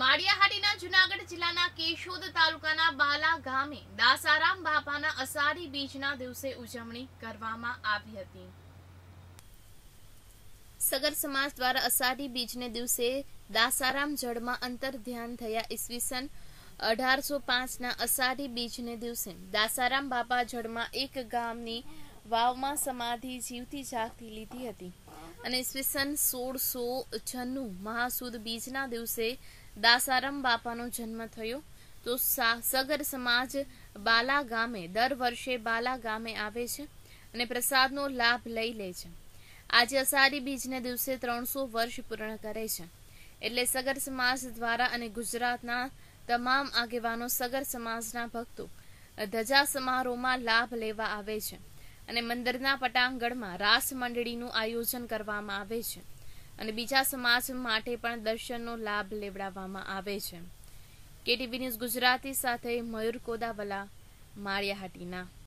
માળિયાહાટીના જુનાગઢ જિલ્લાના કેશોદ તાલુકાના બાલા ગામે દાસારામ બાપાના અષાઢી બીજના દિવસે ઉજવણી કરવામાં આવી હતી સગર સમાજ દ્વારા અષાઢી બીજને દિવસે દાસારામ જળમાં અંતર ધ્યાન થયા ઈસવીસન અઢારસો પાંચના અષાઢી બીજને દિવસે દાસારામ બાપા જળમાં એક ગામની વાવમાં સમાધિ જીવતી જાગતી લીધી હતી અને ઈસવીસન સોળસો છન્નું મહાસુદ બીજના દિવસે દાસારામ બાપાનો જન્મ થયો તો સગર સમાજ બાલા ગામે દર વર્ષે બાલા ગામે આવે છે અને પ્રસાદનો લાભ લઈ લે છે આજે અષાઢી બીજને દિવસે ત્રણસો વર્ષ પૂર્ણ કરે છે એટલે સગર સમાજ દ્વારા અને ગુજરાતના તમામ આગેવાનો સગર સમાજના ભક્તો ધજા સમારોહમાં લાભ લેવા આવે છે અને મંદિરના પટાંગણમાં રાસ મંડળીનું આયોજન કરવામાં આવે છે અને બીજા સમાજ માટે પણ દર્શનનો લાભ લેવડાવવામાં આવે છે કેટીવી ન્યૂઝ ગુજરાતી સાથે મયુર કોદાવલા માળિયાહાટીના